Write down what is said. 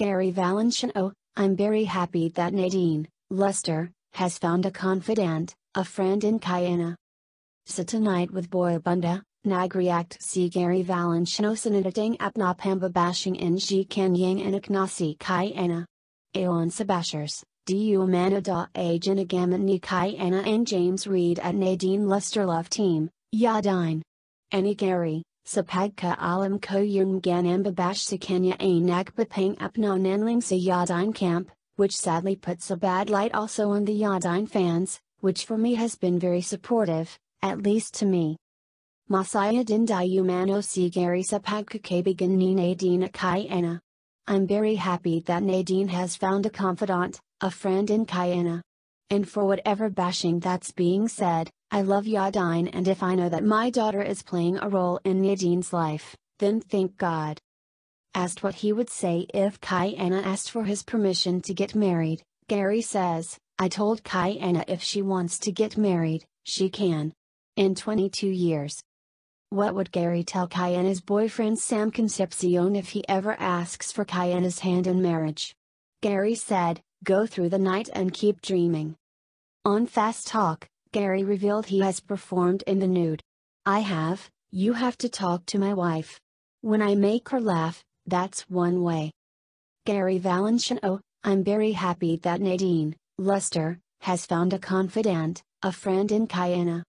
Gary Valenciano, I'm very happy that Nadine, Lester, has found a confidant, a friend in Kiana. So tonight with Boyabunda, Nagriact see Gary Valenciano Sinadating Apnapamba Bashing NG Kanyang and Aknasi Kiana. Aon Sabashers, Du Amana Da Ajanagaman Ni Kiana and James Reed at Nadine Lester Love Team, Yadine. Any Gary sapagka alam koyum ganambabash sakanya a nagpapang upnon enling sa Yadine camp, which sadly puts a bad light also on the Yadine fans, which for me has been very supportive, at least to me. Masaya din Dindayumano Sigari Sapagkakabigan ni Nadine Kayana. I'm very happy that Nadine has found a confidant, a friend in Kayana. And for whatever bashing that's being said, I love Yadine and if I know that my daughter is playing a role in Nadine's life, then thank God. Asked what he would say if Kyanna asked for his permission to get married, Gary says, I told Kyanna if she wants to get married, she can. In 22 years. What would Gary tell Kyanna's boyfriend Sam Concepcion if he ever asks for Kyanna's hand in marriage? Gary said, go through the night and keep dreaming. On Fast Talk, Gary revealed he has performed in the nude. I have, you have to talk to my wife. When I make her laugh, that's one way. Gary Valentino, I'm very happy that Nadine, Lester, has found a confidant, a friend in Kiana.